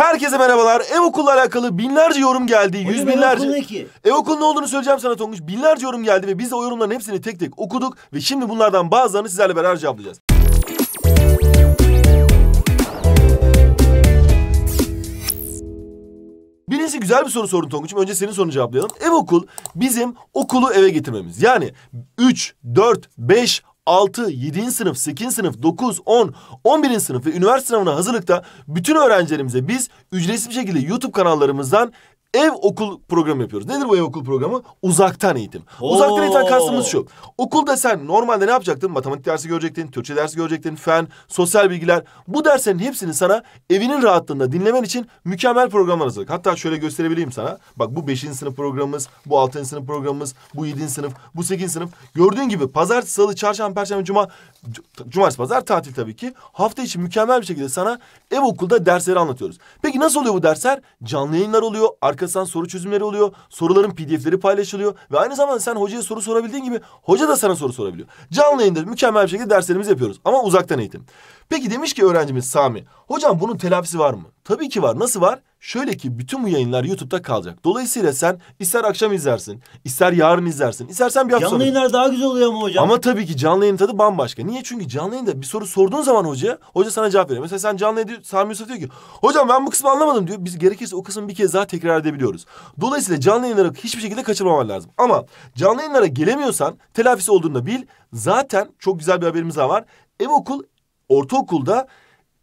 Herkese merhabalar. Ev okulla alakalı binlerce yorum geldi. Yüz binlerce. Ev okulu ki? Ev okulun ne olduğunu söyleyeceğim sana Tonguç. Binlerce yorum geldi ve biz de o yorumların hepsini tek tek okuduk. Ve şimdi bunlardan bazılarını sizlerle beraber cevaplayacağız. Birincisi güzel bir soru sorun Tonguç'um. Önce senin sorunu cevaplayalım. Ev okul bizim okulu eve getirmemiz. Yani 3, 4, 5, 6, 7. sınıf, 8. sınıf, 9, 10, 11. sınıf ve üniversite sınavına hazırlıkta bütün öğrencilerimize biz ücretsiz bir şekilde YouTube kanallarımızdan ev okul programı yapıyoruz. Nedir bu ev okul programı? Uzaktan eğitim. Oo. Uzaktan eğitim kastımız şu. Okulda sen normalde ne yapacaktın? Matematik dersi görecektin, Türkçe dersi görecektin, fen, sosyal bilgiler. Bu derslerin hepsini sana evinin rahatlığında dinlemen için mükemmel programlar hazırladık. Hatta şöyle gösterebileyim sana. Bak bu beşinci sınıf programımız, bu altıncı sınıf programımız, bu yedinci sınıf, bu sekizinci sınıf. Gördüğün gibi pazartesi, salı, çarşamba, perşembe, cuma cumartesi pazar tatil tabii ki. Hafta içi mükemmel bir şekilde sana ev okulda dersleri anlatıyoruz. Peki nasıl oluyor bu dersler? Canlı yayınlar oluyor, arkasından soru çözümleri oluyor, soruların pdf'leri paylaşılıyor ve aynı zamanda sen hocaya soru sorabildiğin gibi hoca da sana soru sorabiliyor. Canlı yayında mükemmel bir şekilde derslerimizi yapıyoruz ama uzaktan eğitim. Peki demiş ki öğrencimiz Sami, hocam bunun telafisi var mı? Tabii ki var. Nasıl var? Şöyle ki bütün bu yayınlar YouTube'da kalacak. Dolayısıyla sen ister akşam izlersin, ister yarın izlersin, istersen bir hafta Canlı yayınlar daha güzel oluyor mu hocam. Ama tabii ki canlı yayın tadı bambaşka. Niye? Çünkü canlı yayında bir soru sorduğun zaman hocaya, hoca sana cevap veriyor. Mesela sen canlı yayında Sami Yusuf diyor ki, hocam ben bu kısmı anlamadım diyor. Biz gerekirse o kısmı bir kez daha tekrar edebiliyoruz. Dolayısıyla canlı yayınları hiçbir şekilde kaçırmaman lazım. Ama canlı yayınlara gelemiyorsan telafisi olduğunu da bil. Zaten çok güzel bir haberimiz daha var. Ev okul ortaokulda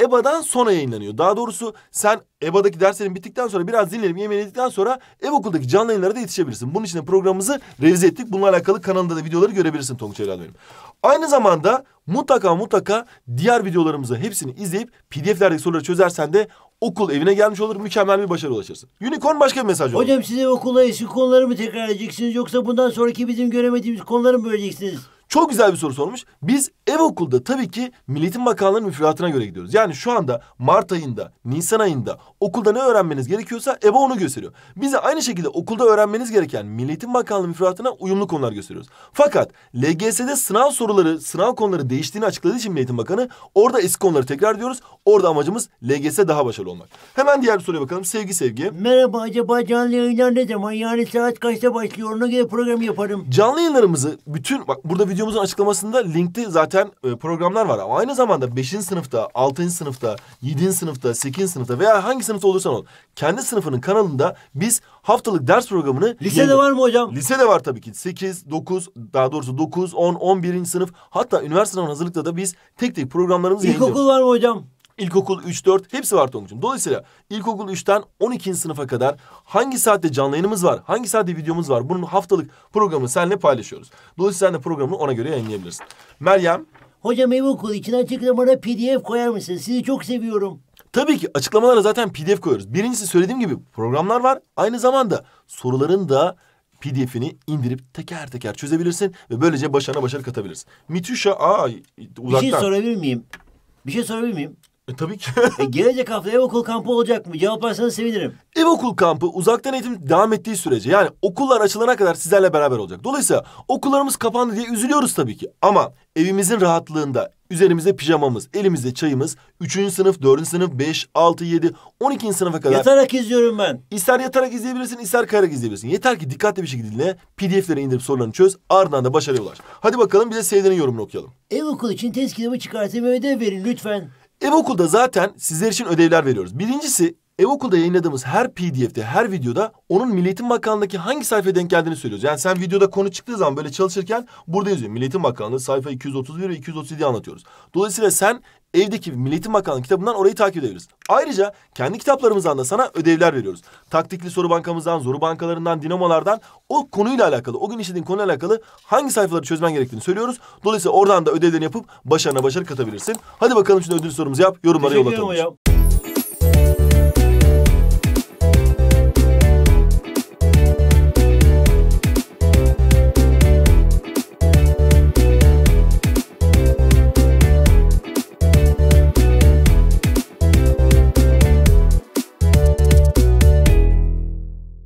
EBA'dan sonra yayınlanıyor. Daha doğrusu sen EBA'daki derslerin bittikten sonra biraz dinlenip yemeğini yedikten sonra ev okuldaki canlı yayınlara da yetişebilirsin. Bunun için de programımızı revize ettik. Bununla alakalı kanalda da videoları görebilirsin Tonguç Evlat benim. Aynı zamanda mutlaka mutlaka diğer videolarımızı hepsini izleyip pdf'lerdeki soruları çözersen de okul evine gelmiş olur mükemmel bir başarı ulaşırsın. Unicorn başka bir mesaj olur. Hocam size okulda eski konuları mı tekrar edeceksiniz yoksa bundan sonraki bizim göremediğimiz konuları mı böleceksiniz? Çok güzel bir soru sormuş. Biz ev okulda tabii ki Milli Eğitim Bakanlığı'nın müfredatına göre gidiyoruz. Yani şu anda Mart ayında, Nisan ayında okulda ne öğrenmeniz gerekiyorsa EBA onu gösteriyor. Bize aynı şekilde okulda öğrenmeniz gereken Milli Eğitim Bakanlığı müfredatına uyumlu konular gösteriyoruz. Fakat LGS'de sınav soruları, sınav konuları değiştiğini açıkladığı için Milli Bakanı orada eski konuları tekrar diyoruz. Orada amacımız LGS daha başarılı olmak. Hemen diğer bir soruya bakalım. Sevgi sevgi. Merhaba acaba canlı yayınlar ne zaman? Yani saat kaçta başlıyor? Ona göre program yaparım. Canlı yayınlarımızı bütün bak burada video videomuzun açıklamasında linkte zaten e, programlar var. Ama aynı zamanda 5. sınıfta, 6. sınıfta, 7. sınıfta, 8. sınıfta veya hangi sınıfta olursan ol. Kendi sınıfının kanalında biz haftalık ders programını... Lisede yayın... var mı hocam? Lisede var tabii ki. 8, 9, daha doğrusu 9, 10, 11. sınıf. Hatta üniversite hazırlıkta da biz tek tek programlarımızı İlkokul yayınlıyoruz. İlkokul var mı hocam? ilkokul 3-4 hepsi var Tonguç'un. Dolayısıyla ilkokul 3'ten 12. sınıfa kadar hangi saatte canlı yayınımız var, hangi saatte videomuz var bunun haftalık programını seninle paylaşıyoruz. Dolayısıyla sen de programını ona göre yayınlayabilirsin. Meryem. Hocam ev okulu için açıklamana pdf koyar mısın? Sizi çok seviyorum. Tabii ki açıklamalara zaten pdf koyuyoruz. Birincisi söylediğim gibi programlar var. Aynı zamanda soruların da PDF'ini indirip teker teker çözebilirsin ve böylece başarına başarı katabilirsin. Mitüşa A uzaktan. Bir şey sorabilir miyim? Bir şey sorabilir miyim? E, tabii ki. e, gelecek hafta ev okul kampı olacak mı? Cevaplarsanız sevinirim. Ev okul kampı uzaktan eğitim devam ettiği sürece yani okullar açılana kadar sizlerle beraber olacak. Dolayısıyla okullarımız kapandı diye üzülüyoruz tabii ki. Ama evimizin rahatlığında üzerimizde pijamamız, elimizde çayımız, üçüncü sınıf, dördüncü sınıf, beş, altı, yedi, on ikinci sınıfa kadar... Yatarak izliyorum ben. İster yatarak izleyebilirsin, ister kayarak izleyebilirsin. Yeter ki dikkatli bir şekilde dinle, pdf'leri indirip sorularını çöz, ardından da başarıya ulaş. Hadi bakalım bize de yorumunu okuyalım. Ev okul için test kitabı çıkartıp ödev verin lütfen. Ev okulda zaten sizler için ödevler veriyoruz. Birincisi Ev okulda yayınladığımız her PDF'de, her videoda onun Milli Bakanlığı'ndaki hangi sayfaya denk geldiğini söylüyoruz. Yani sen videoda konu çıktığı zaman böyle çalışırken burada yazıyor. Milli Bakanlığı sayfa 231 ve 237 anlatıyoruz. Dolayısıyla sen evdeki Milli Bakanlığı kitabından orayı takip edebiliriz. Ayrıca kendi kitaplarımızdan da sana ödevler veriyoruz. Taktikli soru bankamızdan, zoru bankalarından, dinamolardan o konuyla alakalı, o gün işlediğin konuyla alakalı hangi sayfaları çözmen gerektiğini söylüyoruz. Dolayısıyla oradan da ödevlerini yapıp başarına başarı katabilirsin. Hadi bakalım şimdi ödül sorumuzu yap, yorumlara yol atalım.